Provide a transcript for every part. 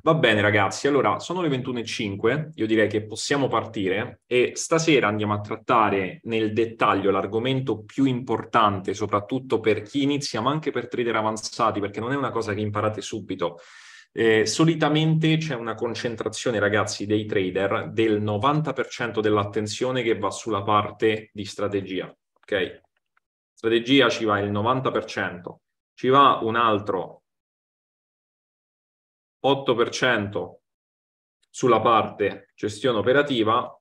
Va bene ragazzi, allora sono le 21.05, io direi che possiamo partire e stasera andiamo a trattare nel dettaglio l'argomento più importante, soprattutto per chi inizia, ma anche per trader avanzati, perché non è una cosa che imparate subito. Eh, solitamente c'è una concentrazione, ragazzi, dei trader del 90% dell'attenzione che va sulla parte di strategia, ok? Strategia ci va il 90%, ci va un altro 8% sulla parte gestione operativa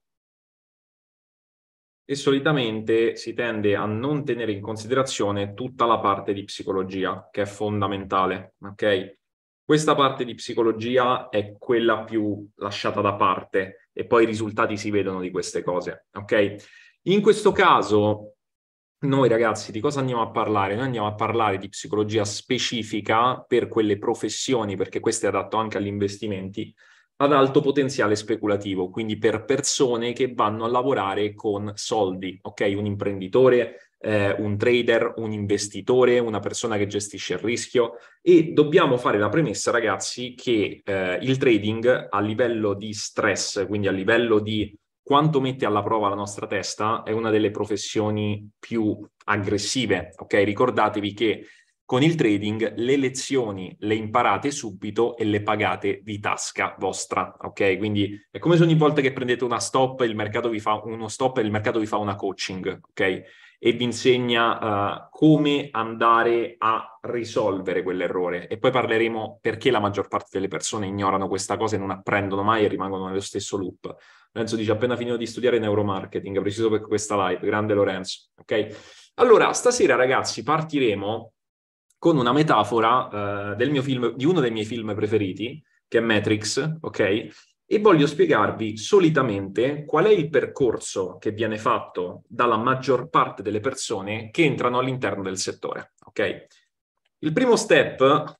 e solitamente si tende a non tenere in considerazione tutta la parte di psicologia che è fondamentale, ok? Questa parte di psicologia è quella più lasciata da parte e poi i risultati si vedono di queste cose, ok? In questo caso noi ragazzi di cosa andiamo a parlare? Noi andiamo a parlare di psicologia specifica per quelle professioni, perché questo è adatto anche agli investimenti, ad alto potenziale speculativo, quindi per persone che vanno a lavorare con soldi, ok? Un imprenditore, eh, un trader, un investitore, una persona che gestisce il rischio e dobbiamo fare la premessa, ragazzi, che eh, il trading a livello di stress, quindi a livello di quanto mette alla prova la nostra testa è una delle professioni più aggressive, ok? Ricordatevi che con il trading le lezioni le imparate subito e le pagate di tasca vostra, ok? Quindi è come se ogni volta che prendete una stop, il mercato vi fa uno stop e il mercato vi fa una coaching, ok? E vi insegna uh, come andare a risolvere quell'errore. E poi parleremo perché la maggior parte delle persone ignorano questa cosa e non apprendono mai e rimangono nello stesso loop. Lorenzo dice appena finito di studiare neuromarketing, preciso per questa live, grande Lorenzo, ok? Allora, stasera ragazzi partiremo con una metafora eh, film, di uno dei miei film preferiti, che è Matrix, ok? E voglio spiegarvi solitamente qual è il percorso che viene fatto dalla maggior parte delle persone che entrano all'interno del settore, ok? Il primo step,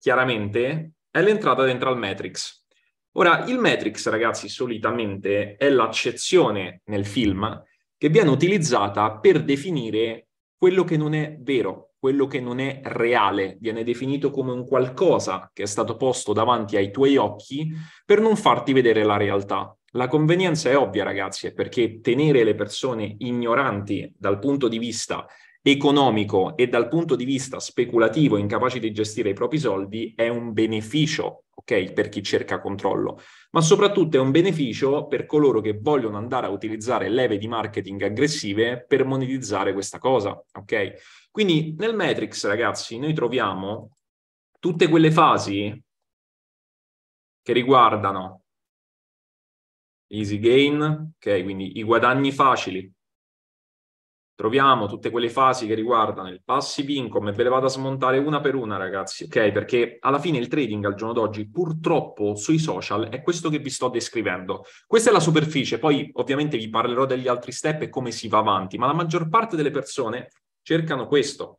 chiaramente, è l'entrata dentro al Matrix. Ora, il Matrix, ragazzi, solitamente è l'accezione nel film che viene utilizzata per definire quello che non è vero, quello che non è reale, viene definito come un qualcosa che è stato posto davanti ai tuoi occhi per non farti vedere la realtà. La convenienza è ovvia, ragazzi, è perché tenere le persone ignoranti dal punto di vista economico e dal punto di vista speculativo, incapaci di gestire i propri soldi, è un beneficio ok? Per chi cerca controllo, ma soprattutto è un beneficio per coloro che vogliono andare a utilizzare leve di marketing aggressive per monetizzare questa cosa, ok? Quindi nel Matrix, ragazzi, noi troviamo tutte quelle fasi che riguardano easy gain, ok? Quindi i guadagni facili, troviamo tutte quelle fasi che riguardano il passive income e ve le vado a smontare una per una, ragazzi, ok? Perché alla fine il trading al giorno d'oggi, purtroppo sui social, è questo che vi sto descrivendo. Questa è la superficie, poi ovviamente vi parlerò degli altri step e come si va avanti, ma la maggior parte delle persone cercano questo.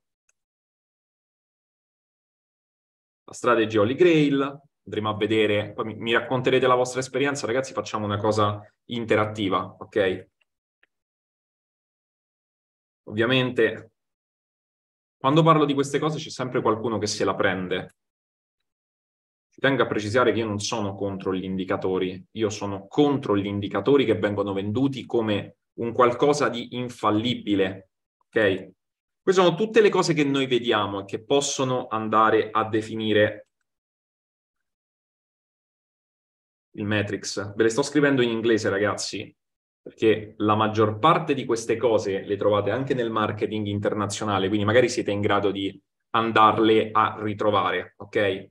La strategia Holy Grail, andremo a vedere, poi mi racconterete la vostra esperienza, ragazzi, facciamo una cosa interattiva, ok? Ovviamente, quando parlo di queste cose c'è sempre qualcuno che se la prende. Ci tengo a precisare che io non sono contro gli indicatori, io sono contro gli indicatori che vengono venduti come un qualcosa di infallibile, ok? Queste sono tutte le cose che noi vediamo e che possono andare a definire il matrix. Ve le sto scrivendo in inglese, ragazzi, perché la maggior parte di queste cose le trovate anche nel marketing internazionale, quindi magari siete in grado di andarle a ritrovare, ok?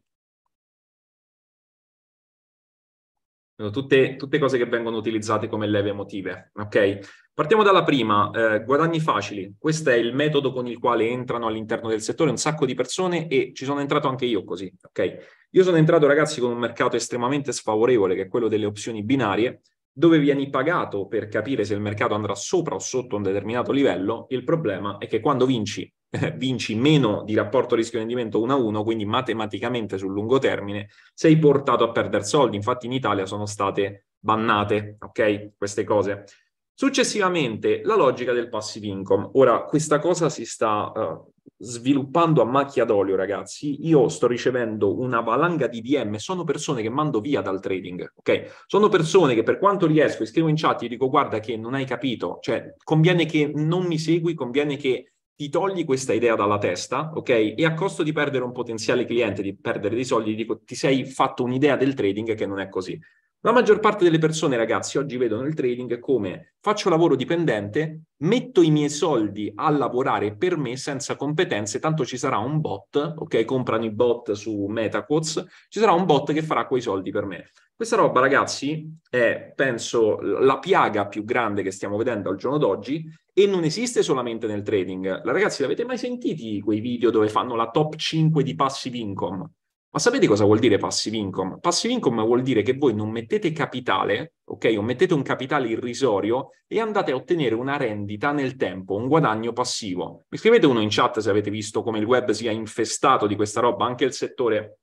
Tutte, tutte cose che vengono utilizzate come leve emotive, ok? Partiamo dalla prima, eh, guadagni facili. Questo è il metodo con il quale entrano all'interno del settore un sacco di persone e ci sono entrato anche io così, ok? Io sono entrato, ragazzi, con un mercato estremamente sfavorevole, che è quello delle opzioni binarie, dove vieni pagato per capire se il mercato andrà sopra o sotto un determinato livello, il problema è che quando vinci, vinci meno di rapporto rischio-rendimento 1 a 1, quindi matematicamente sul lungo termine, sei portato a perdere soldi. Infatti in Italia sono state bannate, ok? Queste cose. Successivamente, la logica del passive income. Ora, questa cosa si sta uh, sviluppando a macchia d'olio, ragazzi, io sto ricevendo una valanga di DM, sono persone che mando via dal trading, ok? Sono persone che per quanto riesco, scrivo in chat, gli dico guarda che non hai capito, cioè conviene che non mi segui, conviene che ti togli questa idea dalla testa, ok? E a costo di perdere un potenziale cliente, di perdere dei soldi, dico ti sei fatto un'idea del trading che non è così. La maggior parte delle persone, ragazzi, oggi vedono il trading come faccio lavoro dipendente, metto i miei soldi a lavorare per me senza competenze, tanto ci sarà un bot, ok? Comprano i bot su MetaQuotes, ci sarà un bot che farà quei soldi per me. Questa roba, ragazzi, è, penso, la piaga più grande che stiamo vedendo al giorno d'oggi e non esiste solamente nel trading. Ragazzi, l'avete mai sentiti quei video dove fanno la top 5 di passive income? Ma sapete cosa vuol dire passive income? Passive income vuol dire che voi non mettete capitale, ok? O mettete un capitale irrisorio e andate a ottenere una rendita nel tempo, un guadagno passivo. Mi scrivete uno in chat se avete visto come il web sia infestato di questa roba, anche il settore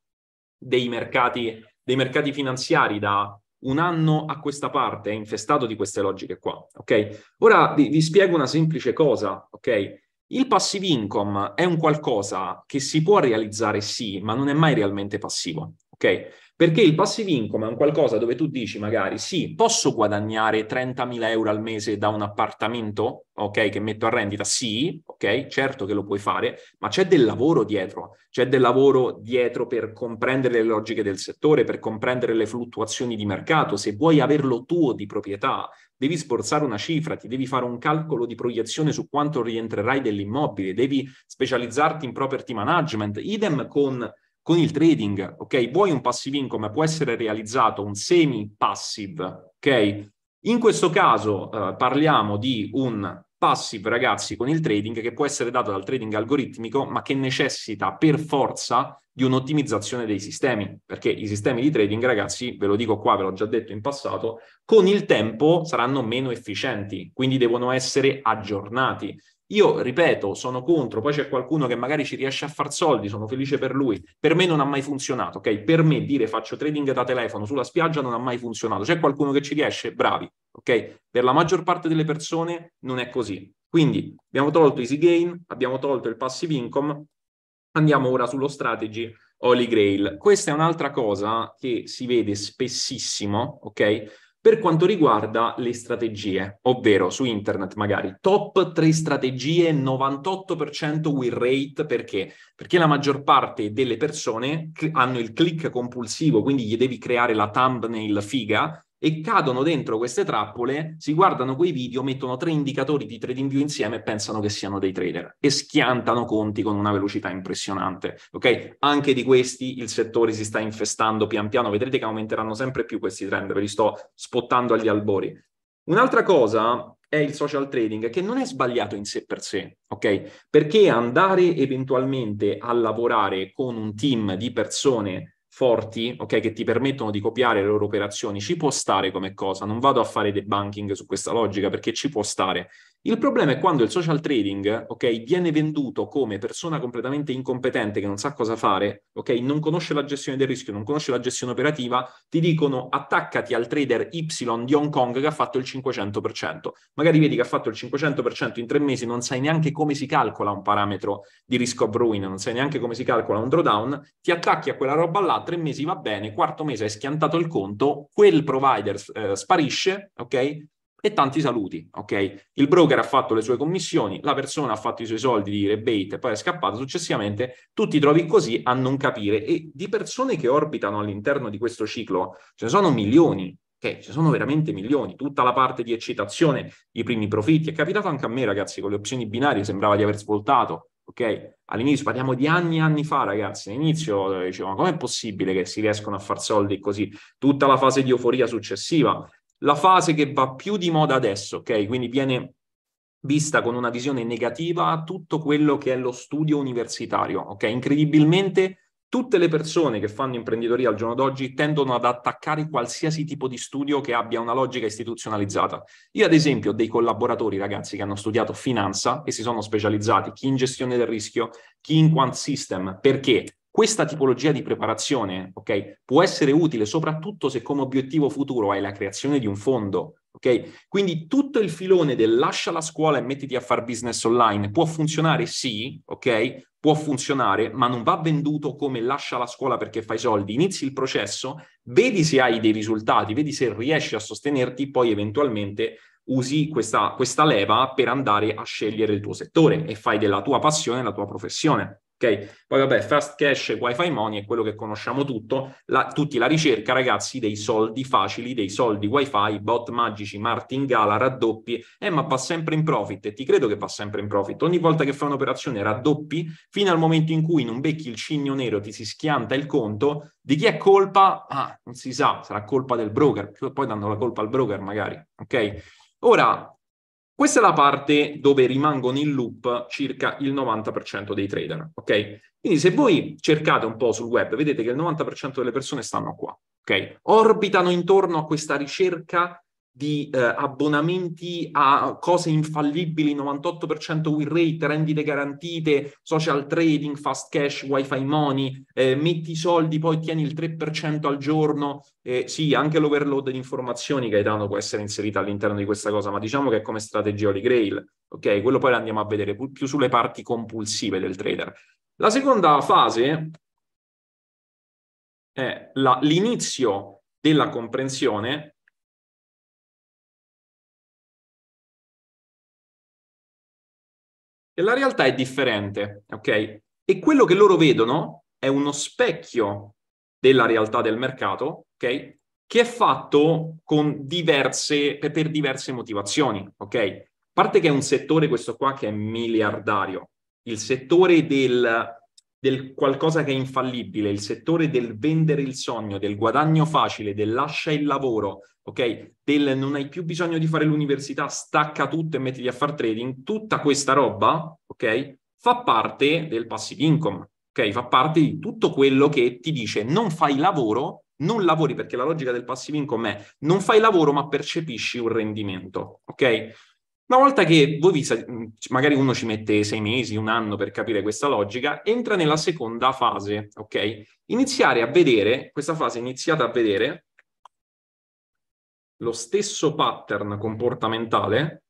dei mercati, dei mercati finanziari da un anno a questa parte è infestato di queste logiche qua, ok? Ora vi, vi spiego una semplice cosa, ok? Il passive income è un qualcosa che si può realizzare sì, ma non è mai realmente passivo, ok? Perché il passive income è un qualcosa dove tu dici magari sì, posso guadagnare 30.000 euro al mese da un appartamento, ok, che metto a rendita? Sì, ok, certo che lo puoi fare, ma c'è del lavoro dietro, c'è del lavoro dietro per comprendere le logiche del settore, per comprendere le fluttuazioni di mercato, se vuoi averlo tuo di proprietà, devi sforzare una cifra, ti devi fare un calcolo di proiezione su quanto rientrerai dell'immobile, devi specializzarti in property management, idem con con il trading, ok? Vuoi un passive income, può essere realizzato un semi-passive, ok? In questo caso eh, parliamo di un passive, ragazzi, con il trading che può essere dato dal trading algoritmico, ma che necessita per forza di un'ottimizzazione dei sistemi, perché i sistemi di trading, ragazzi, ve lo dico qua, ve l'ho già detto in passato, con il tempo saranno meno efficienti, quindi devono essere aggiornati. Io ripeto, sono contro, poi c'è qualcuno che magari ci riesce a far soldi, sono felice per lui. Per me non ha mai funzionato, ok? Per me dire faccio trading da telefono sulla spiaggia non ha mai funzionato. C'è qualcuno che ci riesce? Bravi, ok? Per la maggior parte delle persone non è così. Quindi abbiamo tolto Easy Gain, abbiamo tolto il Passive Income, andiamo ora sullo strategy Holy Grail. Questa è un'altra cosa che si vede spessissimo, ok? Per quanto riguarda le strategie, ovvero su internet magari, top 3 strategie, 98% win rate, perché? Perché la maggior parte delle persone hanno il click compulsivo, quindi gli devi creare la thumbnail figa e cadono dentro queste trappole, si guardano quei video, mettono tre indicatori di trading view insieme e pensano che siano dei trader e schiantano conti con una velocità impressionante. Ok? Anche di questi il settore si sta infestando pian piano, vedrete che aumenteranno sempre più questi trend, ve li sto spottando agli albori. Un'altra cosa è il social trading, che non è sbagliato in sé per sé, ok? Perché andare eventualmente a lavorare con un team di persone forti, ok, che ti permettono di copiare le loro operazioni, ci può stare come cosa. Non vado a fare debunking su questa logica perché ci può stare. Il problema è quando il social trading, ok, viene venduto come persona completamente incompetente che non sa cosa fare, ok, non conosce la gestione del rischio, non conosce la gestione operativa, ti dicono attaccati al trader Y di Hong Kong che ha fatto il 500%. Magari vedi che ha fatto il 500% in tre mesi, non sai neanche come si calcola un parametro di risk of ruin, non sai neanche come si calcola un drawdown, ti attacchi a quella roba là, tre mesi va bene, quarto mese hai schiantato il conto, quel provider eh, sparisce, ok? e tanti saluti, ok? Il broker ha fatto le sue commissioni, la persona ha fatto i suoi soldi di rebate e poi è scappata successivamente, tu ti trovi così a non capire e di persone che orbitano all'interno di questo ciclo ce ne sono milioni, ok? Ci sono veramente milioni, tutta la parte di eccitazione, i primi profitti, è capitato anche a me ragazzi, con le opzioni binarie sembrava di aver svoltato, ok? All'inizio parliamo di anni e anni fa, ragazzi. All'inizio eh, dicevo, ma com'è possibile che si riescono a far soldi così? Tutta la fase di euforia successiva, la fase che va più di moda adesso, ok? Quindi viene vista con una visione negativa tutto quello che è lo studio universitario, ok? Incredibilmente tutte le persone che fanno imprenditoria al giorno d'oggi tendono ad attaccare qualsiasi tipo di studio che abbia una logica istituzionalizzata. Io ad esempio ho dei collaboratori, ragazzi, che hanno studiato finanza e si sono specializzati, chi in gestione del rischio, chi in quant system, perché? Questa tipologia di preparazione okay, può essere utile soprattutto se come obiettivo futuro hai la creazione di un fondo. Okay? Quindi tutto il filone del lascia la scuola e mettiti a fare business online può funzionare, sì, okay? può funzionare, ma non va venduto come lascia la scuola perché fai soldi. Inizi il processo, vedi se hai dei risultati, vedi se riesci a sostenerti, poi eventualmente usi questa, questa leva per andare a scegliere il tuo settore e fai della tua passione la tua professione ok? Poi vabbè, fast cash wifi money è quello che conosciamo tutto, la, tutti la ricerca ragazzi dei soldi facili, dei soldi wifi, bot magici, martingala, raddoppi, eh ma va sempre in profit e ti credo che va sempre in profit, ogni volta che fai un'operazione raddoppi fino al momento in cui non becchi il cigno nero, ti si schianta il conto, di chi è colpa? Ah, non si sa, sarà colpa del broker, poi danno la colpa al broker magari, ok? Ora, questa è la parte dove rimangono in loop circa il 90% dei trader, ok? Quindi se voi cercate un po' sul web, vedete che il 90% delle persone stanno qua, ok? Orbitano intorno a questa ricerca di eh, abbonamenti a cose infallibili, 98% win rate, rendite garantite, social trading, fast cash, wifi money, eh, metti i soldi, poi tieni il 3% al giorno. Eh, sì, anche l'overload di informazioni, che hai dato può essere inserita all'interno di questa cosa, ma diciamo che è come strategia Holy Grail, ok? Quello poi lo andiamo a vedere più sulle parti compulsive del trader. La seconda fase è la, l'inizio della comprensione e la realtà è differente, ok? E quello che loro vedono è uno specchio della realtà del mercato, ok? Che è fatto diverse, per, per diverse motivazioni, ok? A parte che è un settore, questo qua, che è miliardario. Il settore del del qualcosa che è infallibile, il settore del vendere il sogno, del guadagno facile, del lascia il lavoro, ok? Del non hai più bisogno di fare l'università, stacca tutto e mettiti a fare trading, tutta questa roba, ok? Fa parte del passive income, ok? Fa parte di tutto quello che ti dice non fai lavoro, non lavori perché la logica del passive income è non fai lavoro ma percepisci un rendimento, ok? Una volta che voi vi, mm, magari uno ci mette sei mesi, un anno per capire questa logica, entra nella seconda fase, ok? Iniziare a vedere, questa fase iniziate a vedere lo stesso pattern comportamentale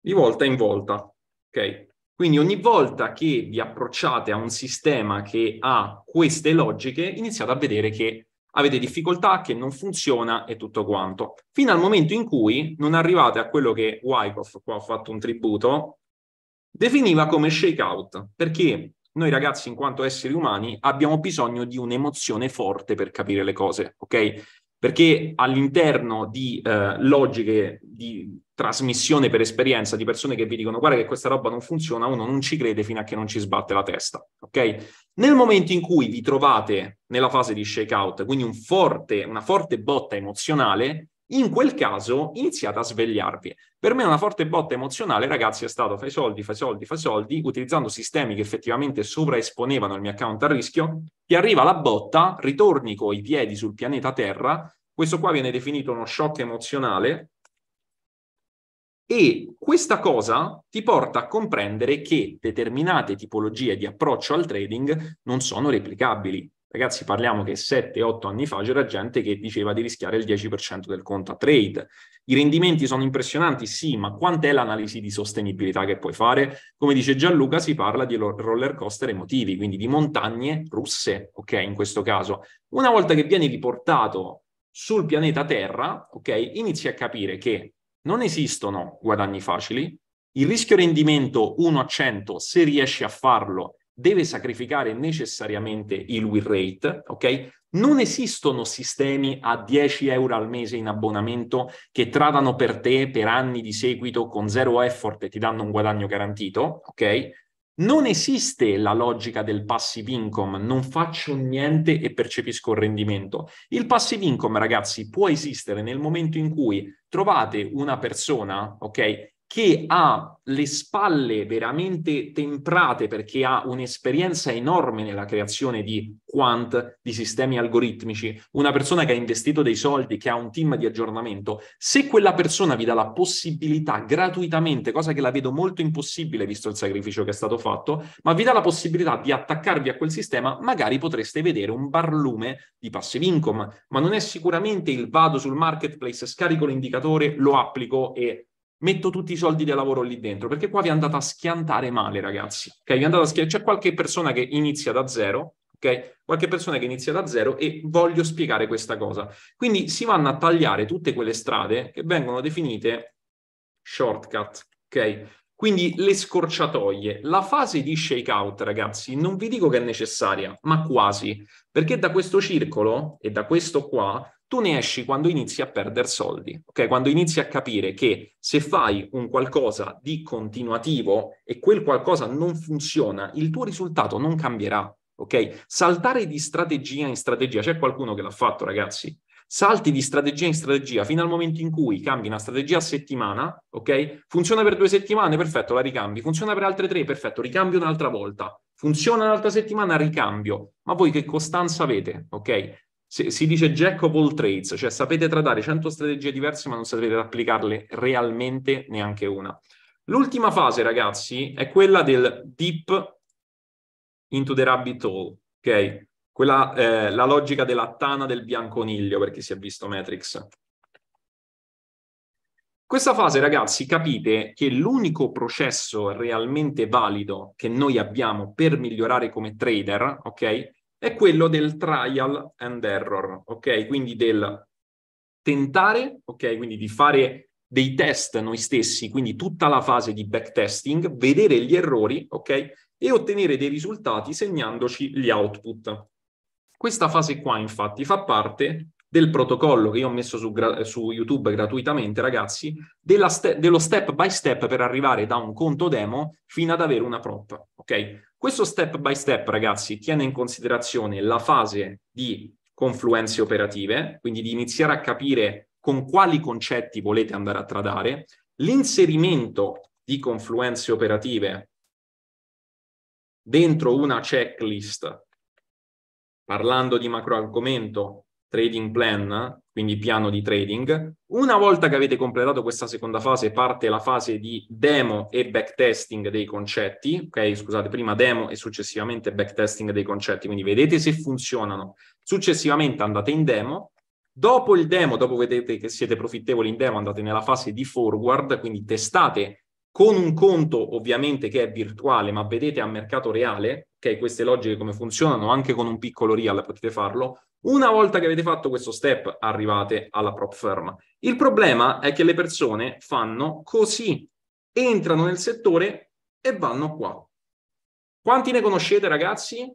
di volta in volta, ok? Quindi ogni volta che vi approcciate a un sistema che ha queste logiche, iniziate a vedere che avete difficoltà che non funziona e tutto quanto, fino al momento in cui non arrivate a quello che Wyckoff, qua ho fatto un tributo, definiva come shakeout, perché noi ragazzi in quanto esseri umani abbiamo bisogno di un'emozione forte per capire le cose, ok? perché all'interno di eh, logiche di trasmissione per esperienza di persone che vi dicono guarda che questa roba non funziona, uno non ci crede fino a che non ci sbatte la testa, ok? Nel momento in cui vi trovate nella fase di shakeout, quindi un forte, una forte botta emozionale, in quel caso iniziate a svegliarvi. Per me una forte botta emozionale, ragazzi, è stato fai soldi, fai soldi, fai soldi, utilizzando sistemi che effettivamente sovraesponevano il mio account a rischio, ti arriva la botta, ritorni coi piedi sul pianeta Terra questo qua viene definito uno shock emozionale e questa cosa ti porta a comprendere che determinate tipologie di approccio al trading non sono replicabili. Ragazzi, parliamo che 7-8 anni fa c'era gente che diceva di rischiare il 10% del conto a trade. I rendimenti sono impressionanti, sì, ma quant'è l'analisi di sostenibilità che puoi fare? Come dice Gianluca, si parla di roller coaster emotivi, quindi di montagne russe, ok, in questo caso. Una volta che vieni riportato sul pianeta Terra, ok, inizi a capire che non esistono guadagni facili, il rischio rendimento 1 a 100, se riesci a farlo, deve sacrificare necessariamente il win rate, ok? Non esistono sistemi a 10 euro al mese in abbonamento che tradano per te per anni di seguito con zero effort e ti danno un guadagno garantito, ok? Non esiste la logica del passive income, non faccio niente e percepisco il rendimento. Il passive income, ragazzi, può esistere nel momento in cui trovate una persona, ok, che ha le spalle veramente temprate perché ha un'esperienza enorme nella creazione di quant, di sistemi algoritmici, una persona che ha investito dei soldi, che ha un team di aggiornamento, se quella persona vi dà la possibilità gratuitamente, cosa che la vedo molto impossibile visto il sacrificio che è stato fatto, ma vi dà la possibilità di attaccarvi a quel sistema, magari potreste vedere un barlume di passive income, ma non è sicuramente il vado sul marketplace, scarico l'indicatore, lo applico e metto tutti i soldi del lavoro lì dentro, perché qua vi è andata a schiantare male, ragazzi. Okay? Vi andate a schiantare. C'è qualche persona che inizia da zero, ok? Qualche persona che inizia da zero e voglio spiegare questa cosa. Quindi si vanno a tagliare tutte quelle strade che vengono definite shortcut, ok? Quindi le scorciatoie. La fase di shakeout, ragazzi, non vi dico che è necessaria, ma quasi, perché da questo circolo e da questo qua tu ne esci quando inizi a perdere soldi, ok? Quando inizi a capire che se fai un qualcosa di continuativo e quel qualcosa non funziona, il tuo risultato non cambierà, ok? Saltare di strategia in strategia, c'è qualcuno che l'ha fatto, ragazzi. Salti di strategia in strategia fino al momento in cui cambi una strategia a settimana, ok? Funziona per due settimane, perfetto, la ricambi. Funziona per altre tre, perfetto, ricambio un'altra volta. Funziona un'altra settimana, ricambio. Ma voi che costanza avete, ok? Si, si, dice jack of all trades, cioè sapete tradare 100 strategie diverse ma non sapete applicarle realmente neanche una. L'ultima fase, ragazzi, è quella del deep into the rabbit hole, ok? Quella, eh, la logica della tana del bianconiglio, per chi si è visto Matrix. Questa fase, ragazzi, capite che l'unico processo realmente valido che noi abbiamo per migliorare come trader, ok? è quello del trial and error, ok? Quindi del tentare, ok? Quindi di fare dei test noi stessi, quindi tutta la fase di backtesting, vedere gli errori, ok? E ottenere dei risultati segnandoci gli output. Questa fase qua, infatti, fa parte del protocollo che io ho messo su, su YouTube gratuitamente, ragazzi, ste- dello step by step per arrivare da un conto demo fino ad avere una prop. Ok? Questo step by step, ragazzi, tiene in considerazione la fase di confluenze operative, quindi di iniziare a capire con quali concetti volete andare a tradare, l'inserimento di confluenze operative dentro una checklist, parlando di macro argomento, trading plan, quindi piano di trading. Una volta che avete completato questa seconda fase, parte la fase di demo e backtesting dei concetti. Ok, scusate, prima demo e successivamente backtesting dei concetti, quindi vedete se funzionano. Successivamente andate in demo. Dopo il demo, dopo vedete che siete profittevoli in demo, andate nella fase di forward, quindi testate con un conto ovviamente che è virtuale, ma vedete a mercato reale, ok, queste logiche come funzionano, anche con un piccolo real potete farlo, una volta che avete fatto questo step, arrivate alla prop firm. Il problema è che le persone fanno così, entrano nel settore e vanno qua. Quanti ne conoscete, ragazzi?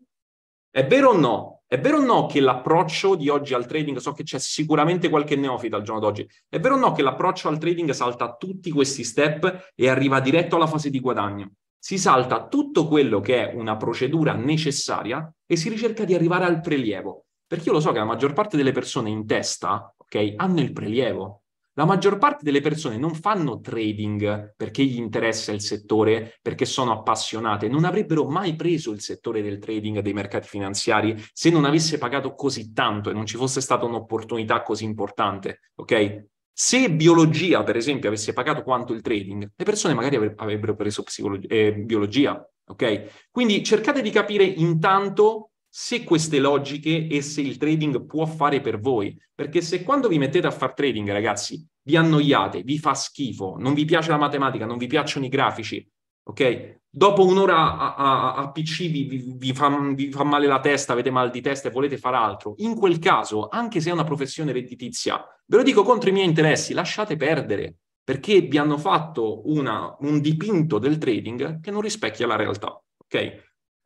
È vero o no? È vero o no che l'approccio di oggi al trading, so che c'è sicuramente qualche neofita al giorno d'oggi, è vero o no che l'approccio al trading salta tutti questi step e arriva diretto alla fase di guadagno? Si salta tutto quello che è una procedura necessaria e si ricerca di arrivare al prelievo. Perché io lo so che la maggior parte delle persone in testa, ok, hanno il prelievo. La maggior parte delle persone non fanno trading perché gli interessa il settore, perché sono appassionate, non avrebbero mai preso il settore del trading dei mercati finanziari se non avesse pagato così tanto e non ci fosse stata un'opportunità così importante, ok? Se biologia, per esempio, avesse pagato quanto il trading, le persone magari avrebbero preso psicologia, eh, biologia, ok? Quindi cercate di capire intanto se queste logiche e se il trading può fare per voi. Perché se quando vi mettete a fare trading, ragazzi, vi annoiate, vi fa schifo, non vi piace la matematica, non vi piacciono i grafici, ok? Dopo un'ora a, a, a PC vi, vi, vi, fa, vi fa male la testa, avete mal di testa e volete fare altro. In quel caso, anche se è una professione redditizia, ve lo dico contro i miei interessi, lasciate perdere, perché vi hanno fatto una, un dipinto del trading che non rispecchia la realtà, ok?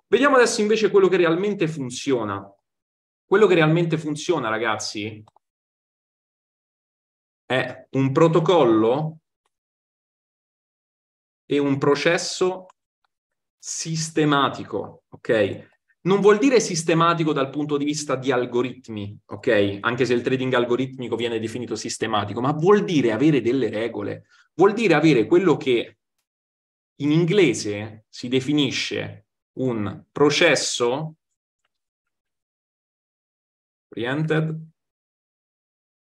Vediamo adesso invece quello che realmente funziona. Quello che realmente funziona, ragazzi, è un protocollo e un processo sistematico, ok? Non vuol dire sistematico dal punto di vista di algoritmi, ok? Anche se il trading algoritmico viene definito sistematico, ma vuol dire avere delle regole, vuol dire avere quello che in inglese si definisce un processo oriented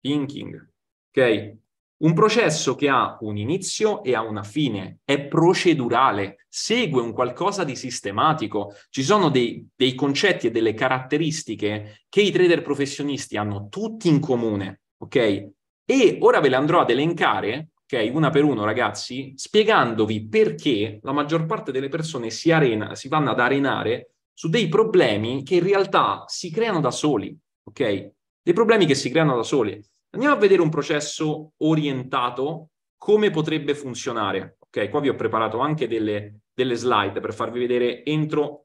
thinking, ok? Un processo che ha un inizio e ha una fine, è procedurale, segue un qualcosa di sistematico. Ci sono dei, dei concetti e delle caratteristiche che i trader professionisti hanno tutti in comune, ok? E ora ve le andrò ad elencare ok? Una per uno, ragazzi, spiegandovi perché la maggior parte delle persone si, arena, si vanno ad arenare su dei problemi che in realtà si creano da soli, ok? Dei problemi che si creano da soli. Andiamo a vedere un processo orientato, come potrebbe funzionare, ok? Qua vi ho preparato anche delle, delle slide per farvi vedere entro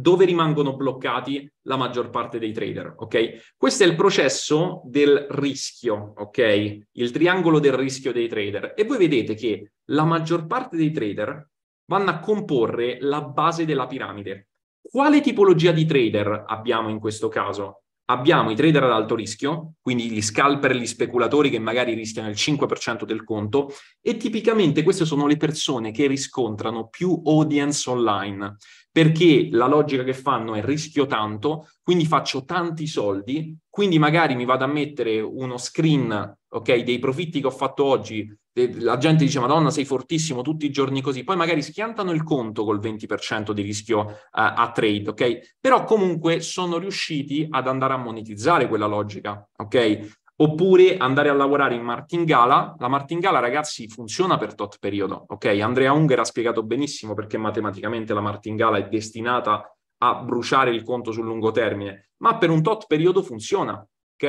dove rimangono bloccati la maggior parte dei trader, ok? Questo è il processo del rischio, ok? Il triangolo del rischio dei trader. E voi vedete che la maggior parte dei trader vanno a comporre la base della piramide. Quale tipologia di trader abbiamo in questo caso? Abbiamo i trader ad alto rischio, quindi gli scalper, e gli speculatori che magari rischiano il 5% del conto e tipicamente queste sono le persone che riscontrano più audience online perché la logica che fanno è rischio tanto, quindi faccio tanti soldi, quindi magari mi vado a mettere uno screen, ok, dei profitti che ho fatto oggi la gente dice Madonna sei fortissimo tutti i giorni così, poi magari schiantano il conto col 20% di rischio uh, a trade, ok? Però comunque sono riusciti ad andare a monetizzare quella logica, ok? Oppure andare a lavorare in martingala. La martingala, ragazzi, funziona per tot periodo, ok? Andrea Unger ha spiegato benissimo perché matematicamente la martingala è destinata a bruciare il conto sul lungo termine, ma per un tot periodo funziona, ok?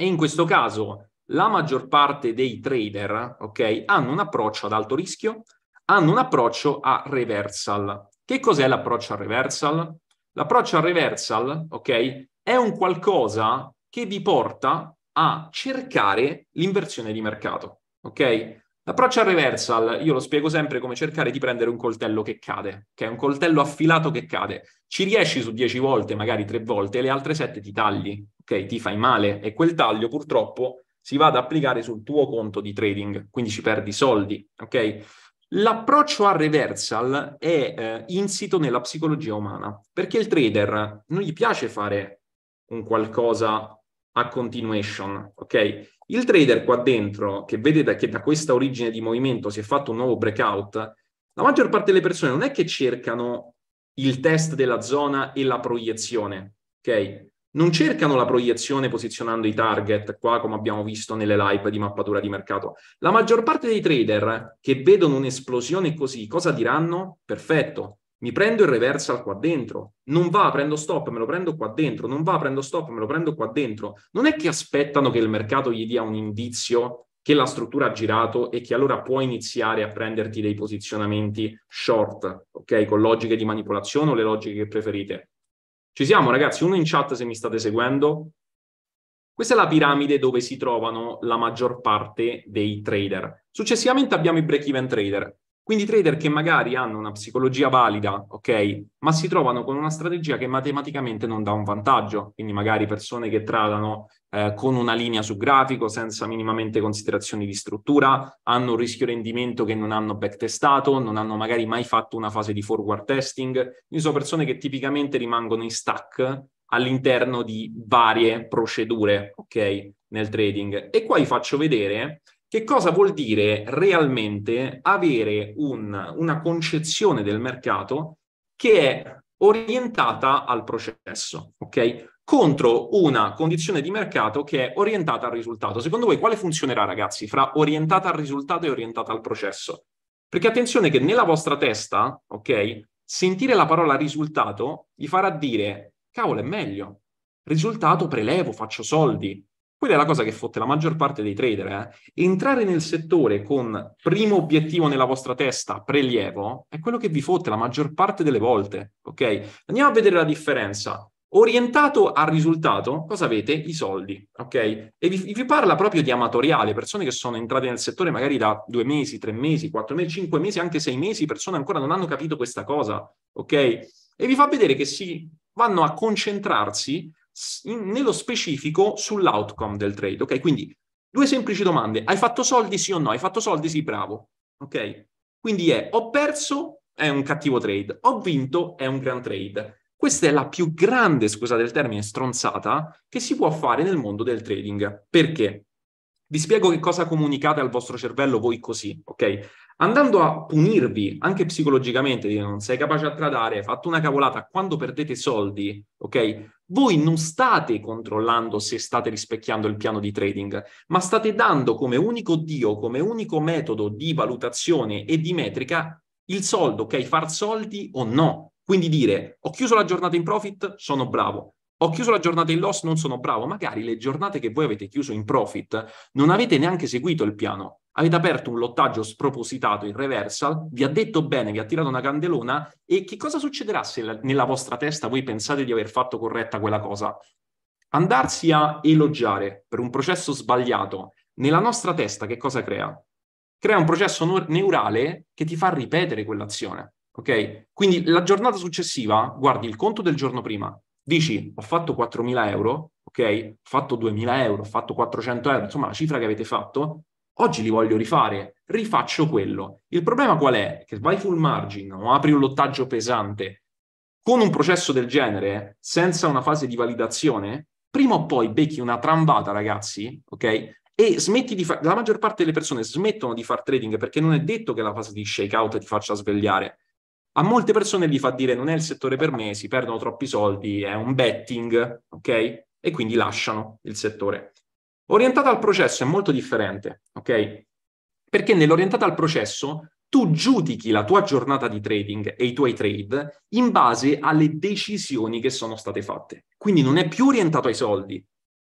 E in questo caso la maggior parte dei trader, ok, hanno un approccio ad alto rischio, hanno un approccio a reversal. Che cos'è l'approccio a reversal? L'approccio a reversal, ok, è un qualcosa che vi porta a cercare l'inversione di mercato, ok? L'approccio a reversal, io lo spiego sempre come cercare di prendere un coltello che cade, che è un coltello affilato che cade. Ci riesci su 10 volte, magari 3 volte, e le altre 7 ti tagli, ok? Ti fai male e quel taglio purtroppo si va ad applicare sul tuo conto di trading, quindi ci perdi soldi, ok? L'approccio a reversal è eh, insito nella psicologia umana, perché il trader non gli piace fare un qualcosa a continuation, ok? Il trader qua dentro, che vede da, che da questa origine di movimento si è fatto un nuovo breakout, la maggior parte delle persone non è che cercano il test della zona e la proiezione, ok? non cercano la proiezione posizionando i target, qua come abbiamo visto nelle live di mappatura di mercato. La maggior parte dei trader che vedono un'esplosione così, cosa diranno? Perfetto, mi prendo il reversal qua dentro, non va, prendo stop, me lo prendo qua dentro, non va, prendo stop, me lo prendo qua dentro. Non è che aspettano che il mercato gli dia un indizio che la struttura ha girato e che allora puoi iniziare a prenderti dei posizionamenti short, ok? Con logiche di manipolazione o le logiche che preferite. Ci siamo ragazzi, uno in chat se mi state seguendo. Questa è la piramide dove si trovano la maggior parte dei trader. Successivamente abbiamo i break-even trader. Quindi trader che magari hanno una psicologia valida, ok, ma si trovano con una strategia che matematicamente non dà un vantaggio, quindi magari persone che tradano eh, con una linea su grafico senza minimamente considerazioni di struttura, hanno un rischio rendimento che non hanno backtestato, non hanno magari mai fatto una fase di forward testing. Quindi sono persone che tipicamente rimangono in stack all'interno di varie procedure, ok, nel trading. E qua vi faccio vedere che cosa vuol dire realmente avere un, una concezione del mercato che è orientata al processo, ok? Contro una condizione di mercato che è orientata al risultato. Secondo voi quale funzionerà, ragazzi, fra orientata al risultato e orientata al processo? Perché attenzione che nella vostra testa, ok, sentire la parola risultato gli farà dire, cavolo, è meglio, risultato prelevo, faccio soldi, quella è la cosa che fotte la maggior parte dei trader. Eh? Entrare nel settore con primo obiettivo nella vostra testa, prelievo, è quello che vi fotte la maggior parte delle volte. Ok? Andiamo a vedere la differenza. Orientato al risultato, cosa avete? I soldi, ok? E vi, vi, parla proprio di amatoriale, persone che sono entrate nel settore magari da due mesi, tre mesi, quattro mesi, cinque mesi, anche sei mesi, persone ancora non hanno capito questa cosa, ok? E vi fa vedere che si vanno a concentrarsi in, nello specifico sull'outcome del trade. Ok, quindi due semplici domande. Hai fatto soldi sì o no? Hai fatto soldi sì, bravo. Ok, quindi è ho perso, è un cattivo trade, ho vinto, è un gran trade. Questa è la più grande, scusate il termine, stronzata che si può fare nel mondo del trading. Perché? Vi spiego che cosa comunicate al vostro cervello voi così, ok? andando a punirvi anche psicologicamente, dire non sei capace a tradare, hai fatto una cavolata, quando perdete soldi, ok? Voi non state controllando se state rispecchiando il piano di trading, ma state dando come unico dio, come unico metodo di valutazione e di metrica il soldo, ok? Far soldi o no. Quindi dire ho chiuso la giornata in profit, sono bravo. Ho chiuso la giornata in loss, non sono bravo. Magari le giornate che voi avete chiuso in profit non avete neanche seguito il piano. Avete aperto un lottaggio spropositato in reversal, vi ha detto bene, vi ha tirato una candelona e che cosa succederà se la, nella vostra testa voi pensate di aver fatto corretta quella cosa? Andarsi a elogiare per un processo sbagliato nella nostra testa che cosa crea? Crea un processo no- neurale che ti fa ripetere quell'azione, ok? Quindi la giornata successiva guardi il conto del giorno prima, dici ho fatto 4.000 euro, ok? Ho fatto 2.000 euro, ho fatto 400 euro, insomma la cifra che avete fatto, Oggi li voglio rifare, rifaccio quello. Il problema qual è? Che vai full margin o apri un lottaggio pesante con un processo del genere, senza una fase di validazione, prima o poi becchi una trambata, ragazzi, ok? E smetti di fare, la maggior parte delle persone smettono di fare trading perché non è detto che la fase di shakeout ti faccia svegliare. A molte persone gli fa dire non è il settore per me, si perdono troppi soldi, è un betting, ok? E quindi lasciano il settore. Orientata al processo è molto differente, ok? Perché nell'orientata al processo tu giudichi la tua giornata di trading e i tuoi trade in base alle decisioni che sono state fatte. Quindi non è più orientato ai soldi.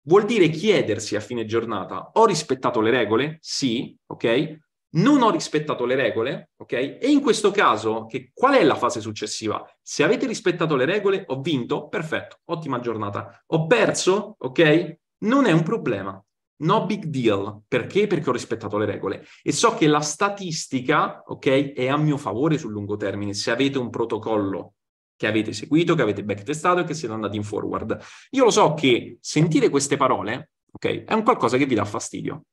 Vuol dire chiedersi a fine giornata, ho rispettato le regole? Sì, ok? Non ho rispettato le regole, ok? E in questo caso, che, qual è la fase successiva? Se avete rispettato le regole, ho vinto, perfetto, ottima giornata. Ho perso, ok? Non è un problema. No big deal. Perché? Perché ho rispettato le regole. E so che la statistica, ok, è a mio favore sul lungo termine, se avete un protocollo che avete seguito, che avete backtestato e che siete andati in forward. Io lo so che sentire queste parole, ok, è un qualcosa che vi dà fastidio.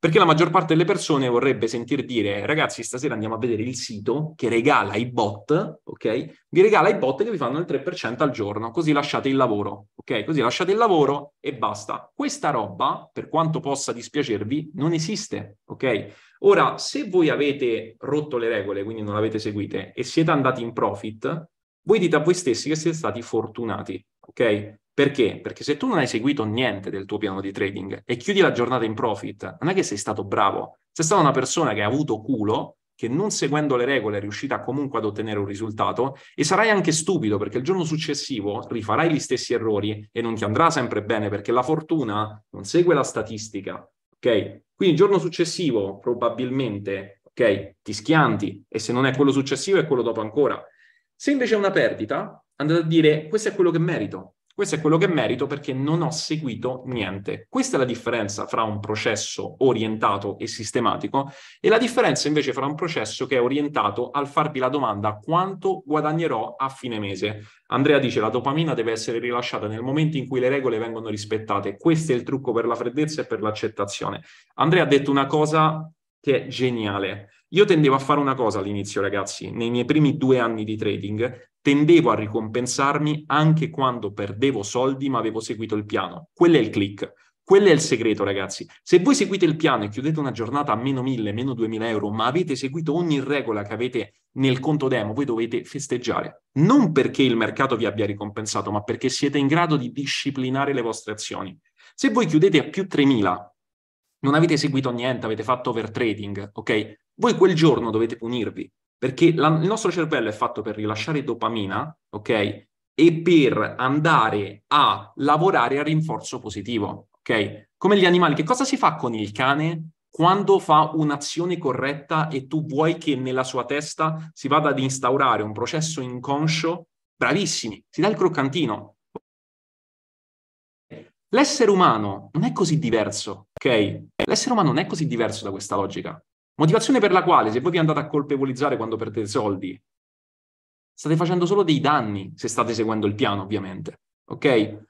Perché la maggior parte delle persone vorrebbe sentir dire, ragazzi, stasera andiamo a vedere il sito che regala i bot, ok? Vi regala i bot che vi fanno il 3% al giorno, così lasciate il lavoro, ok? Così lasciate il lavoro e basta. Questa roba, per quanto possa dispiacervi, non esiste, ok? Ora, se voi avete rotto le regole, quindi non l'avete seguite, e siete andati in profit, voi dite a voi stessi che siete stati fortunati, ok? Perché? Perché se tu non hai seguito niente del tuo piano di trading e chiudi la giornata in profit, non è che sei stato bravo, sei stata una persona che ha avuto culo, che non seguendo le regole è riuscita comunque ad ottenere un risultato e sarai anche stupido perché il giorno successivo rifarai gli stessi errori e non ti andrà sempre bene perché la fortuna non segue la statistica, ok? Quindi il giorno successivo probabilmente, ok, ti schianti e se non è quello successivo è quello dopo ancora. Se invece è una perdita, andate a dire questo è quello che merito, questo è quello che merito perché non ho seguito niente. Questa è la differenza fra un processo orientato e sistematico e la differenza invece fra un processo che è orientato al farvi la domanda quanto guadagnerò a fine mese. Andrea dice la dopamina deve essere rilasciata nel momento in cui le regole vengono rispettate. Questo è il trucco per la freddezza e per l'accettazione. Andrea ha detto una cosa che è geniale. Io tendevo a fare una cosa all'inizio, ragazzi, nei miei primi due anni di trading, tendevo a ricompensarmi anche quando perdevo soldi ma avevo seguito il piano. Quello è il click. Quello è il segreto, ragazzi. Se voi seguite il piano e chiudete una giornata a meno 1000, meno 2000 euro, ma avete seguito ogni regola che avete nel conto demo, voi dovete festeggiare. Non perché il mercato vi abbia ricompensato, ma perché siete in grado di disciplinare le vostre azioni. Se voi chiudete a più 3000, non avete seguito niente, avete fatto overtrading, ok? Voi quel giorno dovete punirvi perché la, il nostro cervello è fatto per rilasciare dopamina, ok? E per andare a lavorare a rinforzo positivo, ok? Come gli animali, che cosa si fa con il cane quando fa un'azione corretta e tu vuoi che nella sua testa si vada ad instaurare un processo inconscio? Bravissimi, si dà il croccantino. L'essere umano non è così diverso, ok? L'essere umano non è così diverso da questa logica. Motivazione per la quale, se voi vi andate a colpevolizzare quando perdete soldi, state facendo solo dei danni se state seguendo il piano, ovviamente. Ok?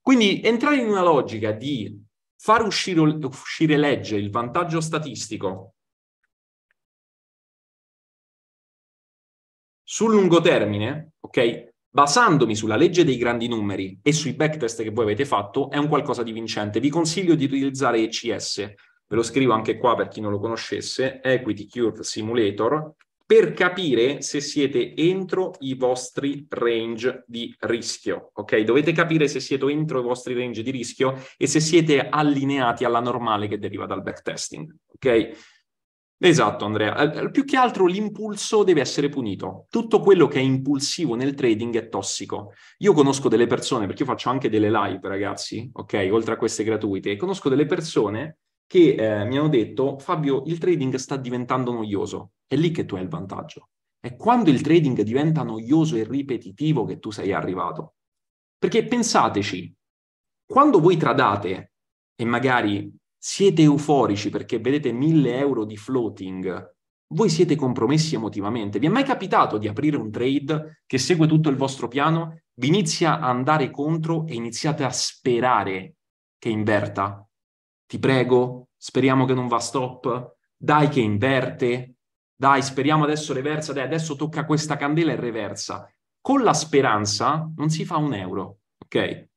Quindi entrare in una logica di far uscire, uscire legge il vantaggio statistico sul lungo termine, ok? Basandomi sulla legge dei grandi numeri e sui backtest che voi avete fatto, è un qualcosa di vincente. Vi consiglio di utilizzare ECS, ve lo scrivo anche qua per chi non lo conoscesse, Equity Curve Simulator, per capire se siete entro i vostri range di rischio, ok? Dovete capire se siete entro i vostri range di rischio e se siete allineati alla normale che deriva dal backtesting, ok? Esatto, Andrea. Più che altro l'impulso deve essere punito. Tutto quello che è impulsivo nel trading è tossico. Io conosco delle persone, perché io faccio anche delle live, ragazzi, ok? Oltre a queste gratuite, conosco delle persone che eh, mi hanno detto Fabio il trading sta diventando noioso, è lì che tu hai il vantaggio. È quando il trading diventa noioso e ripetitivo che tu sei arrivato. Perché pensateci, quando voi tradate e magari siete euforici perché vedete 1000 euro di floating, voi siete compromessi emotivamente. Vi è mai capitato di aprire un trade che segue tutto il vostro piano, vi inizia a andare contro e iniziate a sperare che inverta? ti prego, speriamo che non va stop, dai che inverte, dai speriamo adesso reversa, dai adesso tocca questa candela e reversa. Con la speranza non si fa un euro, ok?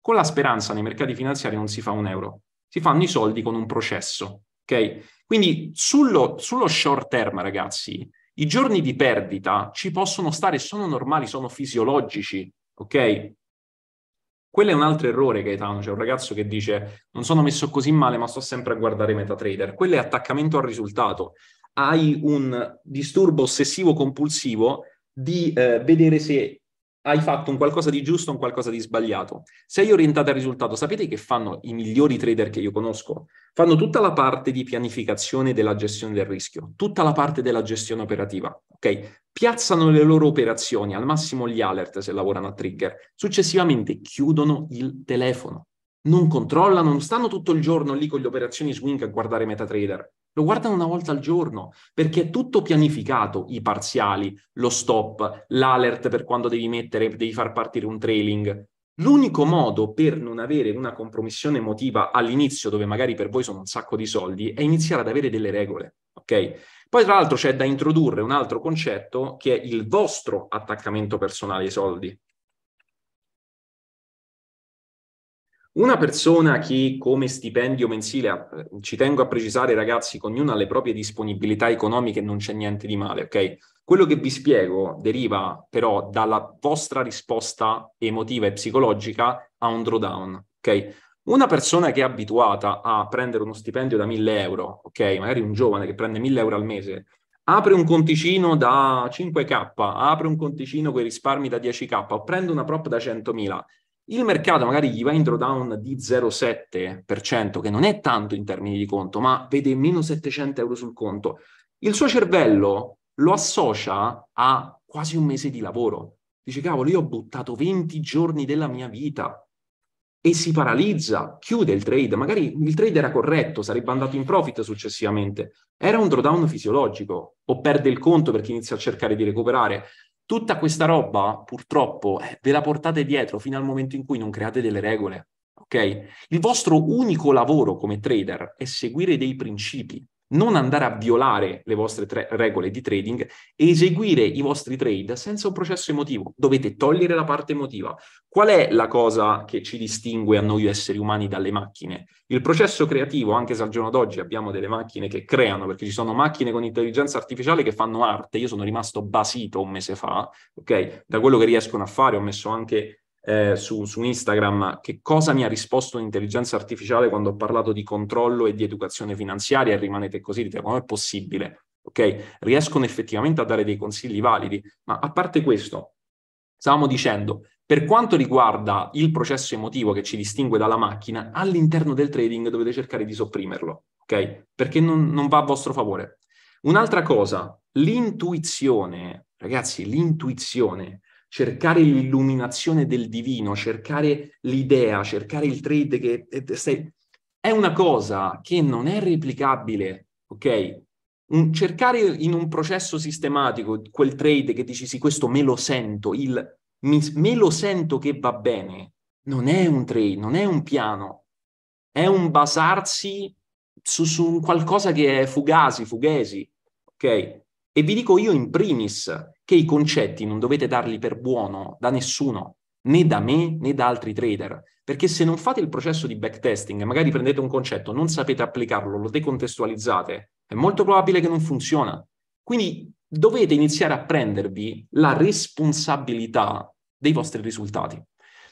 Con la speranza nei mercati finanziari non si fa un euro, si fanno i soldi con un processo, ok? Quindi sullo, sullo short term, ragazzi, i giorni di perdita ci possono stare, sono normali, sono fisiologici, ok? Quello è un altro errore, Gaetano. C'è un ragazzo che dice: Non sono messo così male, ma sto sempre a guardare MetaTrader. Quello è attaccamento al risultato. Hai un disturbo ossessivo-compulsivo di eh, vedere se hai fatto un qualcosa di giusto, un qualcosa di sbagliato. Sei orientata al risultato. Sapete che fanno i migliori trader che io conosco? Fanno tutta la parte di pianificazione della gestione del rischio, tutta la parte della gestione operativa, ok? Piazzano le loro operazioni, al massimo gli alert se lavorano a trigger. Successivamente chiudono il telefono. Non controllano, non stanno tutto il giorno lì con le operazioni swing a guardare MetaTrader lo guardano una volta al giorno perché è tutto pianificato, i parziali, lo stop, l'alert per quando devi mettere, devi far partire un trailing. L'unico modo per non avere una compromissione emotiva all'inizio, dove magari per voi sono un sacco di soldi, è iniziare ad avere delle regole, ok? Poi tra l'altro c'è da introdurre un altro concetto che è il vostro attaccamento personale ai soldi, Una persona che come stipendio mensile, eh, ci tengo a precisare ragazzi, con ognuno ha le proprie disponibilità economiche, non c'è niente di male, ok? Quello che vi spiego deriva però dalla vostra risposta emotiva e psicologica a un drawdown, ok? Una persona che è abituata a prendere uno stipendio da 1000 euro, ok? Magari un giovane che prende 1000 euro al mese, apre un conticino da 5k, apre un conticino con i risparmi da 10k, o prende una prop da 100.000 il mercato magari gli va in down di 0,7%, che non è tanto in termini di conto, ma vede meno 700 euro sul conto, il suo cervello lo associa a quasi un mese di lavoro. Dice, cavolo, io ho buttato 20 giorni della mia vita e si paralizza, chiude il trade. Magari il trade era corretto, sarebbe andato in profit successivamente. Era un drawdown fisiologico o perde il conto perché inizia a cercare di recuperare. Tutta questa roba, purtroppo, eh, ve la portate dietro fino al momento in cui non create delle regole. Ok? Il vostro unico lavoro come trader è seguire dei principi, non andare a violare le vostre tre- regole di trading e eseguire i vostri trade senza un processo emotivo. Dovete togliere la parte emotiva. Qual è la cosa che ci distingue a noi esseri umani dalle macchine? Il processo creativo, anche se al giorno d'oggi abbiamo delle macchine che creano, perché ci sono macchine con intelligenza artificiale che fanno arte. Io sono rimasto basito un mese fa, ok? Da quello che riescono a fare ho messo anche eh, su, su, Instagram che cosa mi ha risposto l'intelligenza artificiale quando ho parlato di controllo e di educazione finanziaria e rimanete così, dite come è possibile? Ok? Riescono effettivamente a dare dei consigli validi, ma a parte questo, stavamo dicendo, per quanto riguarda il processo emotivo che ci distingue dalla macchina, all'interno del trading dovete cercare di sopprimerlo, ok? Perché non, non va a vostro favore. Un'altra cosa, l'intuizione, ragazzi, l'intuizione cercare l'illuminazione del divino, cercare l'idea, cercare il trade che eh, è una cosa che non è replicabile, ok? Un, cercare in un processo sistematico quel trade che dici sì, questo me lo sento, il mi, me lo sento che va bene, non è un trade, non è un piano, è un basarsi su, su qualcosa che è fugasi, fughesi, ok? E vi dico io in primis, che i concetti non dovete darli per buono da nessuno, né da me né da altri trader, perché se non fate il processo di backtesting, magari prendete un concetto, non sapete applicarlo, lo decontestualizzate, è molto probabile che non funziona. Quindi dovete iniziare a prendervi la responsabilità dei vostri risultati.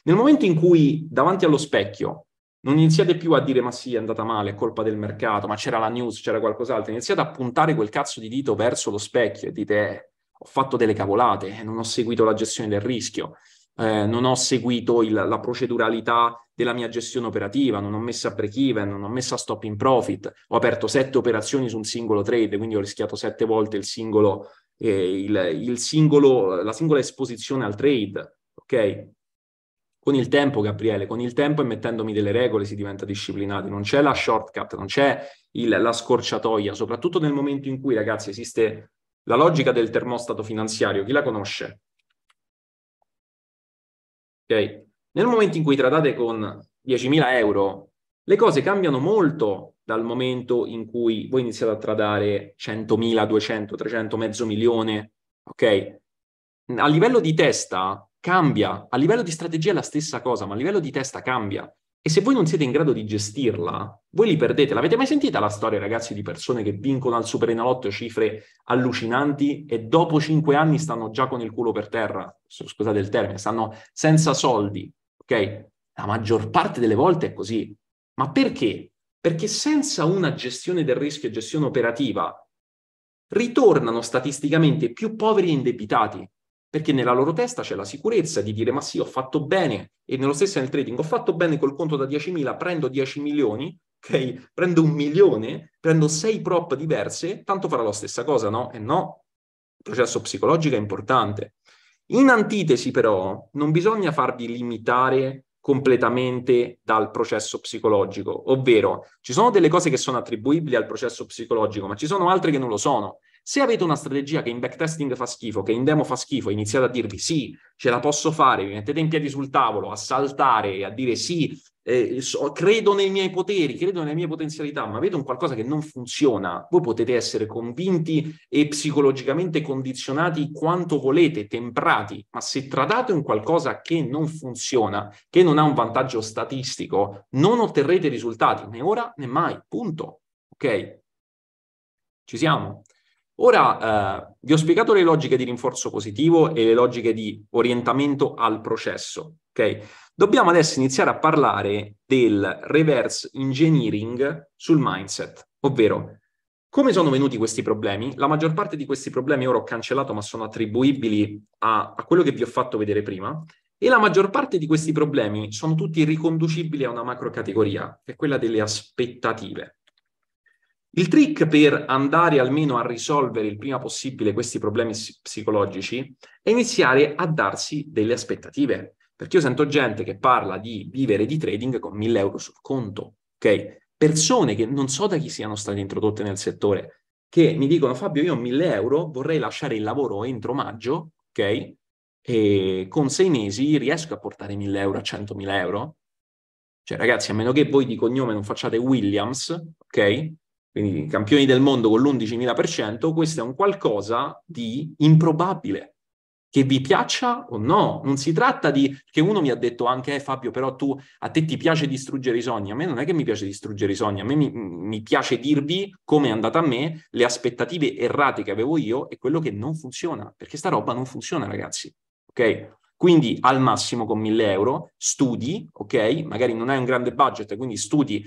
Nel momento in cui davanti allo specchio non iniziate più a dire ma sì, è andata male, è colpa del mercato, ma c'era la news, c'era qualcos'altro, iniziate a puntare quel cazzo di dito verso lo specchio e dite eh, ho fatto delle cavolate, eh, non ho seguito la gestione del rischio, eh, non ho seguito il, la proceduralità della mia gestione operativa, non ho messo a break-even, non ho messo a stop in profit, ho aperto sette operazioni su un singolo trade, quindi ho rischiato sette volte il singolo, eh, il, il singolo, la singola esposizione al trade, ok? Con il tempo, Gabriele, con il tempo e mettendomi delle regole si diventa disciplinati, non c'è la shortcut, non c'è il, la scorciatoia, soprattutto nel momento in cui, ragazzi, esiste la logica del termostato finanziario, chi la conosce? Ok? Nel momento in cui tradate con 10.000 euro, le cose cambiano molto dal momento in cui voi iniziate a tradare 100.000, 200, 300, mezzo milione, ok? A livello di testa cambia, a livello di strategia è la stessa cosa, ma a livello di testa cambia. E se voi non siete in grado di gestirla, voi li perdete. L'avete mai sentita la storia, ragazzi, di persone che vincono al Superenalotto cifre allucinanti e dopo cinque anni stanno già con il culo per terra? Scusate il termine, stanno senza soldi, ok? La maggior parte delle volte è così. Ma perché? Perché senza una gestione del rischio e gestione operativa ritornano statisticamente più poveri e indebitati perché nella loro testa c'è la sicurezza di dire ma sì, ho fatto bene e nello stesso nel trading ho fatto bene col conto da 10.000, prendo 10 milioni, ok? Prendo un milione, prendo 6 prop diverse, tanto farò la stessa cosa, no? E no, il processo psicologico è importante. In antitesi però non bisogna farvi limitare completamente dal processo psicologico, ovvero ci sono delle cose che sono attribuibili al processo psicologico, ma ci sono altre che non lo sono. Se avete una strategia che in backtesting fa schifo, che in demo fa schifo, e iniziate a dirvi sì, ce la posso fare, vi mettete in piedi sul tavolo a saltare e a dire sì, eh, so, credo nei miei poteri, credo nelle mie potenzialità, ma vedo un qualcosa che non funziona, voi potete essere convinti e psicologicamente condizionati quanto volete, temprati, ma se tradate un qualcosa che non funziona, che non ha un vantaggio statistico, non otterrete risultati né ora né mai, punto. Ok? Ci siamo? Ora eh, vi ho spiegato le logiche di rinforzo positivo e le logiche di orientamento al processo, ok? Dobbiamo adesso iniziare a parlare del reverse engineering sul mindset, ovvero come sono venuti questi problemi? La maggior parte di questi problemi ora ho cancellato ma sono attribuibili a, a quello che vi ho fatto vedere prima e la maggior parte di questi problemi sono tutti riconducibili a una macrocategoria, che è quella delle aspettative. Il trick per andare almeno a risolvere il prima possibile questi problemi psicologici è iniziare a darsi delle aspettative. Perché io sento gente che parla di vivere di trading con 1000 euro sul conto, ok? Persone che non so da chi siano state introdotte nel settore, che mi dicono Fabio io ho 1000 euro vorrei lasciare il lavoro entro maggio, ok? E con sei mesi riesco a portare 1000 euro a 100.000 euro? Cioè ragazzi, a meno che voi di cognome non facciate Williams, ok? quindi campioni del mondo con l'11.000%, questo è un qualcosa di improbabile. Che vi piaccia o no, non si tratta di che uno mi ha detto anche eh, Fabio, però tu a te ti piace distruggere i sogni. A me non è che mi piace distruggere i sogni, a me mi, mi piace dirvi come è andata a me, le aspettative errate che avevo io e quello che non funziona, perché sta roba non funziona, ragazzi. Ok? Quindi al massimo con 1000 euro studi, ok? Magari non hai un grande budget, quindi studi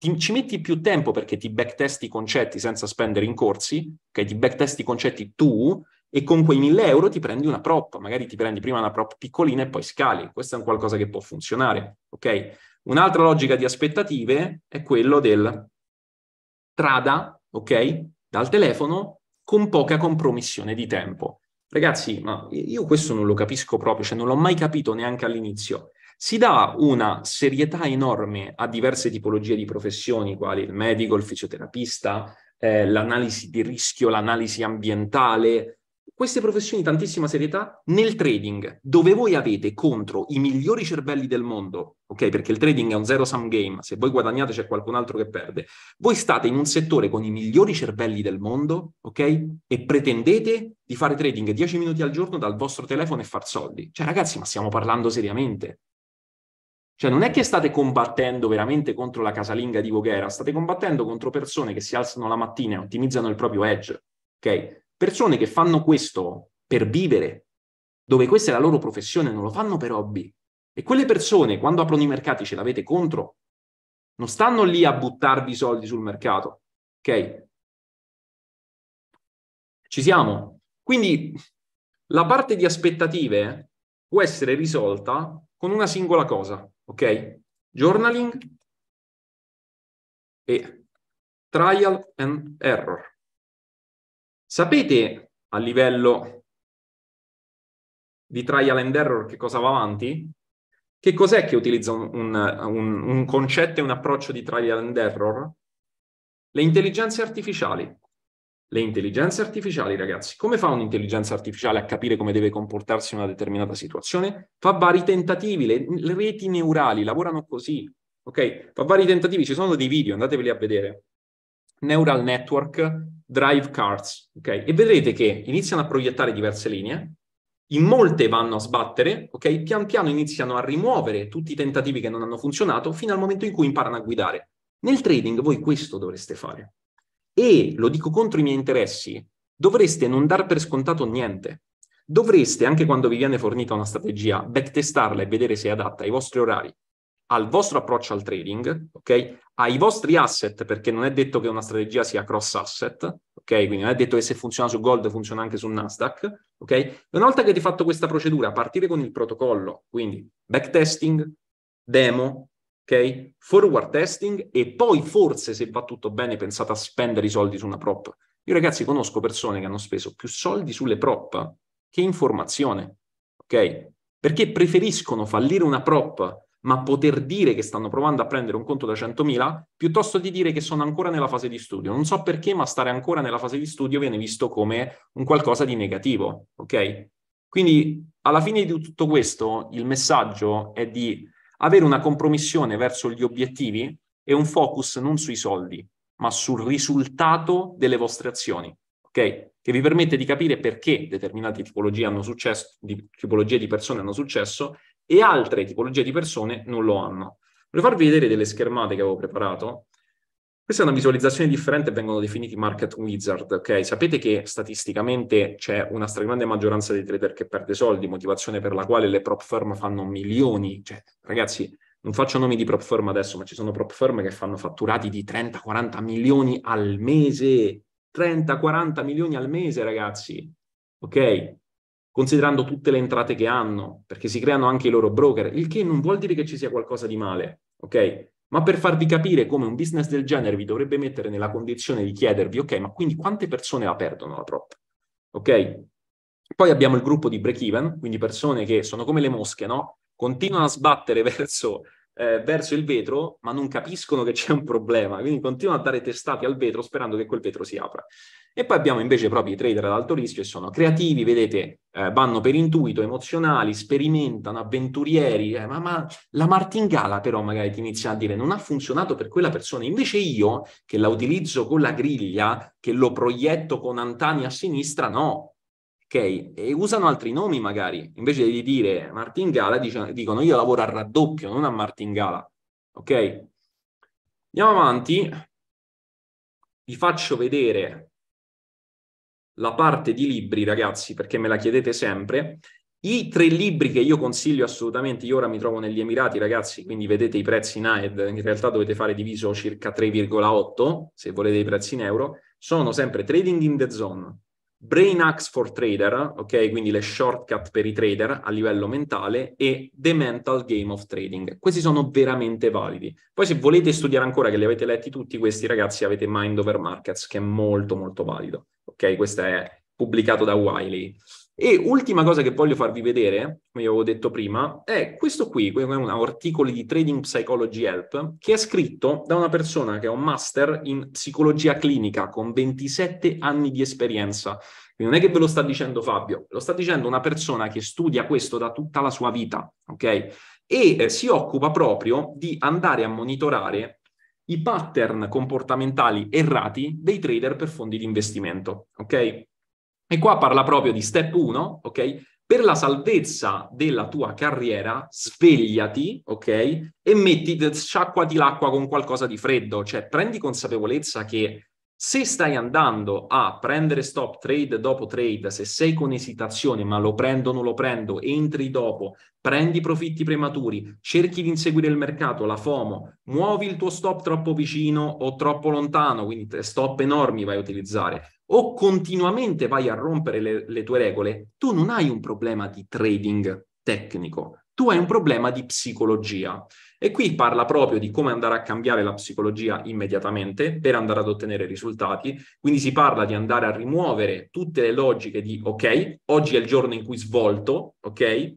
ti, ci metti più tempo perché ti backtest i concetti senza spendere in corsi, ok? Ti backtest i concetti tu e con quei 1000 euro ti prendi una prop, magari ti prendi prima una prop piccolina e poi scali. Questo è un qualcosa che può funzionare, ok? Un'altra logica di aspettative è quello del trada, ok? Dal telefono con poca compromissione di tempo. Ragazzi, ma io questo non lo capisco proprio, cioè non l'ho mai capito neanche all'inizio. Si dà una serietà enorme a diverse tipologie di professioni, quali il medico, il fisioterapista, eh, l'analisi di rischio, l'analisi ambientale. Queste professioni tantissima serietà nel trading, dove voi avete contro i migliori cervelli del mondo, ok? Perché il trading è un zero sum game, se voi guadagnate c'è qualcun altro che perde. Voi state in un settore con i migliori cervelli del mondo, ok? E pretendete di fare trading 10 minuti al giorno dal vostro telefono e far soldi. Cioè ragazzi, ma stiamo parlando seriamente. Cioè non è che state combattendo veramente contro la casalinga di Voghera, state combattendo contro persone che si alzano la mattina e ottimizzano il proprio edge, ok? Persone che fanno questo per vivere, dove questa è la loro professione, non lo fanno per hobby. E quelle persone, quando aprono i mercati, ce l'avete contro, non stanno lì a buttarvi soldi sul mercato, ok? Ci siamo. Quindi la parte di aspettative può essere risolta con una singola cosa, ok? Journaling e trial and error. Sapete a livello di trial and error che cosa va avanti? Che cos'è che utilizza un, un, un, un concetto e un approccio di trial and error? Le intelligenze artificiali le intelligenze artificiali, ragazzi, come fa un'intelligenza artificiale a capire come deve comportarsi in una determinata situazione? Fa vari tentativi, le, le reti neurali lavorano così, ok? Fa vari tentativi, ci sono dei video, andateveli a vedere. Neural Network, Drive Cards, ok? E vedrete che iniziano a proiettare diverse linee, in molte vanno a sbattere, ok? Pian piano iniziano a rimuovere tutti i tentativi che non hanno funzionato fino al momento in cui imparano a guidare. Nel trading voi questo dovreste fare, e lo dico contro i miei interessi, dovreste non dar per scontato niente. Dovreste, anche quando vi viene fornita una strategia, backtestarla e vedere se è adatta ai vostri orari, al vostro approccio al trading, okay? ai vostri asset, perché non è detto che una strategia sia cross asset, okay? quindi non è detto che se funziona su gold funziona anche su Nasdaq. Okay? Una volta che avete fatto questa procedura, partire con il protocollo, quindi backtesting, demo, ok? Forward testing e poi forse se va tutto bene pensate a spendere i soldi su una prop. Io ragazzi conosco persone che hanno speso più soldi sulle prop che in formazione, ok? Perché preferiscono fallire una prop ma poter dire che stanno provando a prendere un conto da 100.000 piuttosto di dire che sono ancora nella fase di studio. Non so perché, ma stare ancora nella fase di studio viene visto come un qualcosa di negativo, ok? Quindi alla fine di tutto questo il messaggio è di avere una compromissione verso gli obiettivi e un focus non sui soldi, ma sul risultato delle vostre azioni, ok? Che vi permette di capire perché determinate tipologie, hanno successo, di, tipologie di persone hanno successo e altre tipologie di persone non lo hanno. Voglio farvi vedere delle schermate che avevo preparato questa è una visualizzazione differente, vengono definiti market wizard, ok? Sapete che statisticamente c'è una stragrande maggioranza dei trader che perde soldi, motivazione per la quale le prop firm fanno milioni, cioè, ragazzi, non faccio nomi di prop firm adesso, ma ci sono prop firm che fanno fatturati di 30-40 milioni al mese, 30-40 milioni al mese, ragazzi, ok? Considerando tutte le entrate che hanno, perché si creano anche i loro broker, il che non vuol dire che ci sia qualcosa di male, ok? ma per farvi capire come un business del genere vi dovrebbe mettere nella condizione di chiedervi, ok, ma quindi quante persone la perdono la prop? Ok? Poi abbiamo il gruppo di break even, quindi persone che sono come le mosche, no? Continuano a sbattere verso eh, verso il vetro, ma non capiscono che c'è un problema, quindi continuano a dare testati al vetro sperando che quel vetro si apra. E poi abbiamo invece proprio i trader ad alto rischio e sono creativi, vedete, eh, vanno per intuito, emozionali, sperimentano, avventurieri, eh, ma, ma, la martingala però magari ti inizia a dire non ha funzionato per quella persona, invece io che la utilizzo con la griglia, che lo proietto con Antani a sinistra, no, ok? E usano altri nomi magari, invece di dire martingala dicono, dicono io lavoro a raddoppio, non a martingala, ok? Andiamo avanti, vi faccio vedere la parte di libri ragazzi perché me la chiedete sempre. I tre libri che io consiglio assolutamente, io ora mi trovo negli Emirati ragazzi, quindi vedete i prezzi in AED, in realtà dovete fare diviso circa 3,8 se volete i prezzi in euro, sono sempre Trading in the Zone, Brain Brainax for Trader, ok? Quindi le shortcut per i trader a livello mentale e The Mental Game of Trading. Questi sono veramente validi. Poi se volete studiare ancora, che li avete letti tutti questi ragazzi, avete Mind Over Markets, che è molto molto valido, ok? Questo è pubblicato da Wiley. E ultima cosa che voglio farvi vedere, come avevo detto prima, è questo qui, è un articolo di Trading Psychology Help, che è scritto da una persona che ha un master in psicologia clinica con 27 anni di esperienza. Quindi non è che ve lo sta dicendo Fabio, lo sta dicendo una persona che studia questo da tutta la sua vita, ok? E eh, si occupa proprio di andare a monitorare i pattern comportamentali errati dei trader per fondi di investimento, ok? E qua parla proprio di step 1, ok? Per la salvezza della tua carriera, svegliati, ok? E metti, sciacquati l'acqua con qualcosa di freddo, cioè prendi consapevolezza che se stai andando a prendere stop trade dopo trade, se sei con esitazione, ma lo prendo o non lo prendo, entri dopo, prendi profitti prematuri, cerchi di inseguire il mercato, la FOMO, muovi il tuo stop troppo vicino o troppo lontano, quindi stop enormi vai a utilizzare, o continuamente vai a rompere le, le tue regole, tu non hai un problema di trading tecnico, tu hai un problema di psicologia. E qui parla proprio di come andare a cambiare la psicologia immediatamente per andare ad ottenere risultati. Quindi si parla di andare a rimuovere tutte le logiche di ok, oggi è il giorno in cui svolto, ok?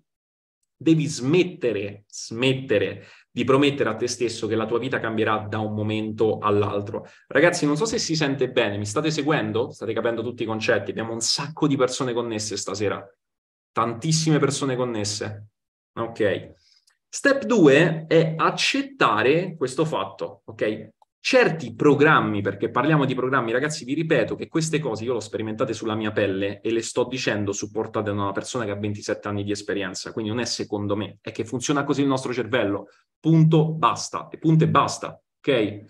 Devi smettere, smettere di promettere a te stesso che la tua vita cambierà da un momento all'altro. Ragazzi, non so se si sente bene, mi state seguendo? State capendo tutti i concetti? Abbiamo un sacco di persone connesse stasera, tantissime persone connesse. Ok. Step 2 è accettare questo fatto, ok? certi programmi, perché parliamo di programmi, ragazzi, vi ripeto che queste cose io le ho sperimentate sulla mia pelle e le sto dicendo supportate da una persona che ha 27 anni di esperienza, quindi non è secondo me, è che funziona così il nostro cervello, punto, basta, e punto e basta, ok?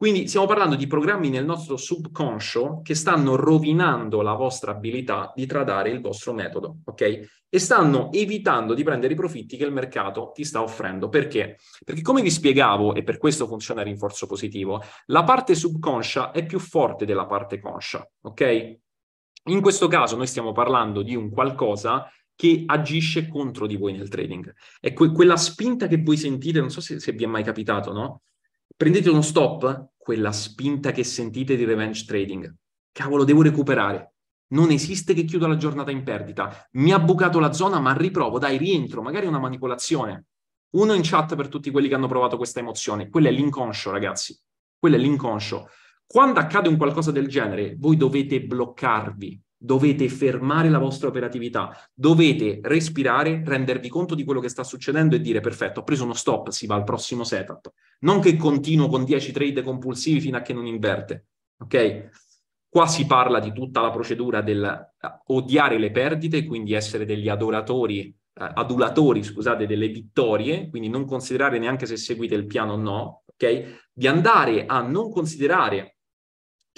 Quindi stiamo parlando di programmi nel nostro subconscio che stanno rovinando la vostra abilità di tradare il vostro metodo, ok? E stanno evitando di prendere i profitti che il mercato ti sta offrendo. Perché? Perché come vi spiegavo, e per questo funziona il rinforzo positivo, la parte subconscia è più forte della parte conscia, ok? In questo caso noi stiamo parlando di un qualcosa che agisce contro di voi nel trading. È que- quella spinta che voi sentite, non so se, se vi è mai capitato, no? prendete uno stop, quella spinta che sentite di revenge trading. Cavolo, devo recuperare. Non esiste che chiudo la giornata in perdita. Mi ha bucato la zona, ma riprovo, dai, rientro, magari una manipolazione. Uno in chat per tutti quelli che hanno provato questa emozione. Quello è l'inconscio, ragazzi. Quello è l'inconscio. Quando accade un qualcosa del genere, voi dovete bloccarvi dovete fermare la vostra operatività, dovete respirare, rendervi conto di quello che sta succedendo e dire perfetto, ho preso uno stop, si va al prossimo setup. Non che continuo con 10 trade compulsivi fino a che non inverte, ok? Qua si parla di tutta la procedura del eh, odiare le perdite, quindi essere degli adoratori, uh, adulatori, scusate, delle vittorie, quindi non considerare neanche se seguite il piano o no, ok? Di andare a non considerare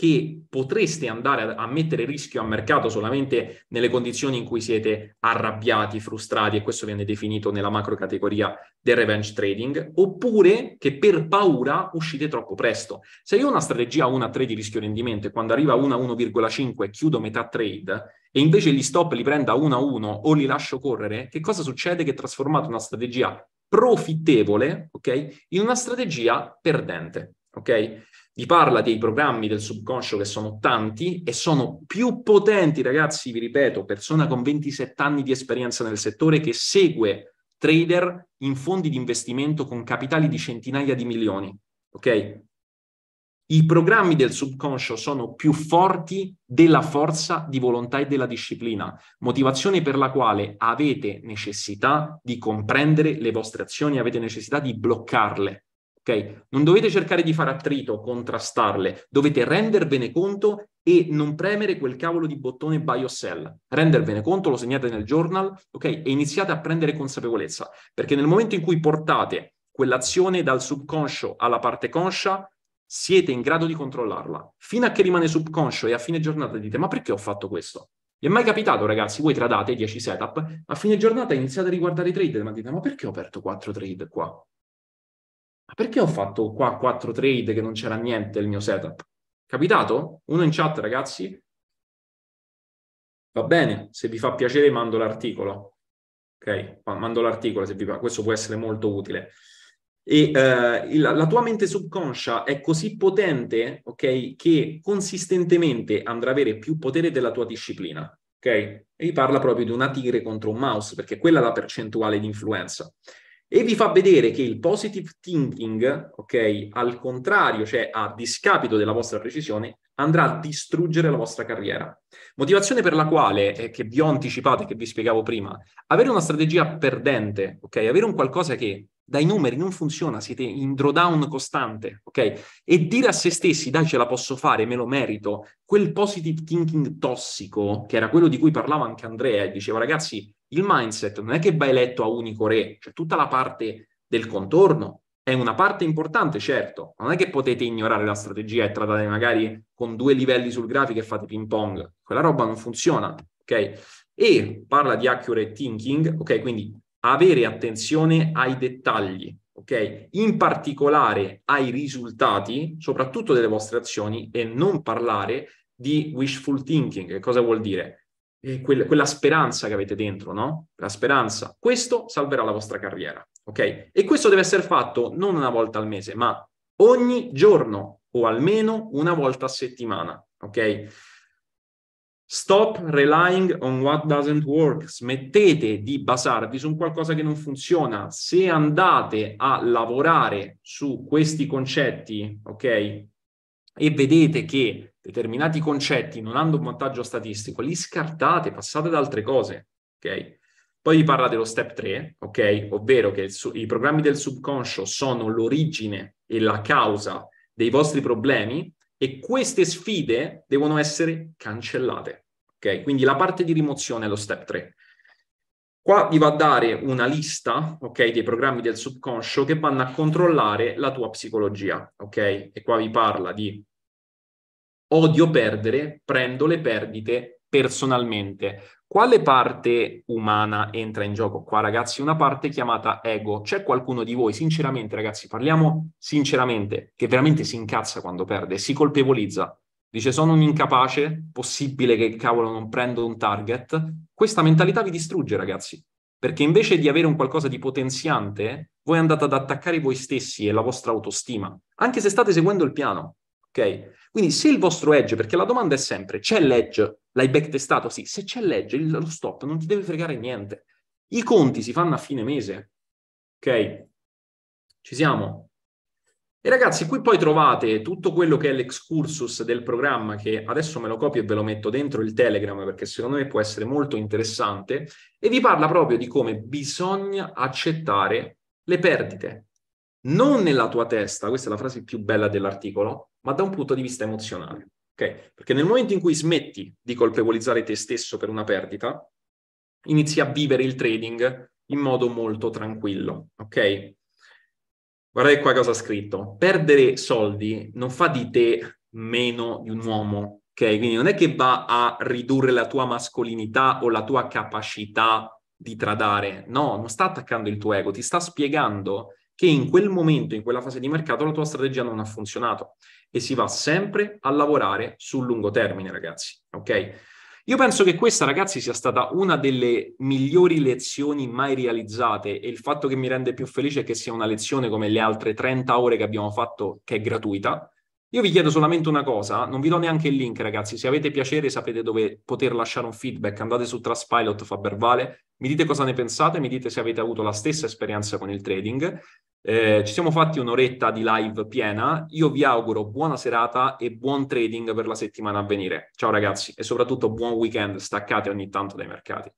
che potreste andare a mettere rischio a mercato solamente nelle condizioni in cui siete arrabbiati, frustrati e questo viene definito nella macro categoria del revenge trading, oppure che per paura uscite troppo presto. Se io ho una strategia 1 a 3 di rischio rendimento e quando arriva 1 a 1,5 chiudo metà trade e invece gli stop li prendo a 1 a 1 o li lascio correre, che cosa succede? Che trasformate una strategia profittevole, ok, in una strategia perdente, ok? vi parla dei programmi del subconscio che sono tanti e sono più potenti, ragazzi, vi ripeto, persona con 27 anni di esperienza nel settore che segue trader in fondi di investimento con capitali di centinaia di milioni, ok? I programmi del subconscio sono più forti della forza di volontà e della disciplina, motivazione per la quale avete necessità di comprendere le vostre azioni, avete necessità di bloccarle, Okay? Non dovete cercare di fare attrito, contrastarle, dovete rendervene conto e non premere quel cavolo di bottone buy or sell. Rendervene conto, lo segnate nel journal, okay? E iniziate a prendere consapevolezza, perché nel momento in cui portate quell'azione dal subconscio alla parte conscia, siete in grado di controllarla. Fino a che rimane subconscio e a fine giornata dite ma perché ho fatto questo? Vi è mai capitato, ragazzi, voi tradate 10 setup, a fine giornata iniziate a riguardare i trade e dite ma perché ho aperto 4 trade qua? ma perché ho fatto qua quattro trade che non c'era niente il mio setup? Capitato? Uno in chat, ragazzi? Va bene, se vi fa piacere mando l'articolo. Ok, mando l'articolo se vi va, questo può essere molto utile. E eh, la, la, tua mente subconscia è così potente, ok, che consistentemente andrà ad avere più potere della tua disciplina, ok? E vi parla proprio di una tigre contro un mouse, perché quella è la percentuale di influenza e vi fa vedere che il positive thinking, ok, al contrario, cioè a discapito della vostra precisione, andrà a distruggere la vostra carriera. Motivazione per la quale, eh, che vi ho anticipato e che vi spiegavo prima, avere una strategia perdente, ok, avere un qualcosa che dai numeri non funziona, siete in drawdown costante, ok? E dire a se stessi, dai, ce la posso fare, me lo merito, quel positive thinking tossico, che era quello di cui parlava anche Andrea, e diceva, ragazzi, il mindset non è che vai letto a unico re, cioè tutta la parte del contorno è una parte importante, certo, non è che potete ignorare la strategia e trattare magari con due livelli sul grafico e fate ping pong, quella roba non funziona, ok? E parla di accurate thinking, ok? Quindi avere attenzione ai dettagli, ok? In particolare ai risultati, soprattutto delle vostre azioni, e non parlare di wishful thinking. Che cosa vuol dire? eh, quel, quella speranza che avete dentro, no? La speranza. Questo salverà la vostra carriera, ok? E questo deve essere fatto non una volta al mese, ma ogni giorno o almeno una volta a settimana, ok? Stop relying on what doesn't work. Smettete di basarvi su qualcosa che non funziona. Se andate a lavorare su questi concetti, ok? E vedete che determinati concetti non hanno un vantaggio statistico, li scartate, passate ad altre cose, ok? Poi vi parla dello step 3, ok? Ovvero che su- i programmi del subconscio sono l'origine e la causa dei vostri problemi e queste sfide devono essere cancellate, ok? Quindi la parte di rimozione è lo step 3. Qua vi va a dare una lista, ok, dei programmi del subconscio che vanno a controllare la tua psicologia, ok? E qua vi parla di odio perdere, prendo le perdite personalmente. Quale parte umana entra in gioco qua, ragazzi? Una parte chiamata ego. C'è qualcuno di voi, sinceramente, ragazzi, parliamo sinceramente, che veramente si incazza quando perde, si colpevolizza. Dice sono un incapace, possibile che cavolo non prendo un target. Questa mentalità vi distrugge, ragazzi, perché invece di avere un qualcosa di potenziante, voi andate ad attaccare voi stessi e la vostra autostima, anche se state seguendo il piano. Okay? Quindi se il vostro edge, perché la domanda è sempre, c'è l'edge? L'hai backtestato? Sì, se c'è l'edge, lo stop non ti deve fregare niente. I conti si fanno a fine mese, ok? Ci siamo? E ragazzi, qui poi trovate tutto quello che è l'excursus del programma, che adesso me lo copio e ve lo metto dentro il Telegram, perché secondo me può essere molto interessante, e vi parla proprio di come bisogna accettare le perdite. Non nella tua testa, questa è la frase più bella dell'articolo, ma da un punto di vista emozionale. Okay? Perché nel momento in cui smetti di colpevolizzare te stesso per una perdita, inizi a vivere il trading in modo molto tranquillo. Ok? Guardate qua cosa ha scritto. Perdere soldi non fa di te meno di un uomo. Ok? Quindi non è che va a ridurre la tua mascolinità o la tua capacità di tradare. No, non sta attaccando il tuo ego, ti sta spiegando che in mm. quel momento, in quella fase di mercato, la tua strategia non ha funzionato e si va sempre a lavorare sul lungo termine, ragazzi. Ok? Io penso che questa, ragazzi, sia stata una delle migliori lezioni mai realizzate e il fatto che mi rende più felice è che sia una lezione come le altre 30 ore che abbiamo fatto, che è gratuita, io vi chiedo solamente una cosa, non vi do neanche il link ragazzi, se avete piacere sapete dove poter lasciare un feedback, andate su Trustpilot Fabervale, mi dite cosa ne pensate, mi dite se avete avuto la stessa esperienza con il trading. Eh, ci siamo fatti un'oretta di live piena, io vi auguro buona serata e buon trading per la settimana a venire. Ciao ragazzi e soprattutto buon weekend, staccate ogni tanto dai mercati.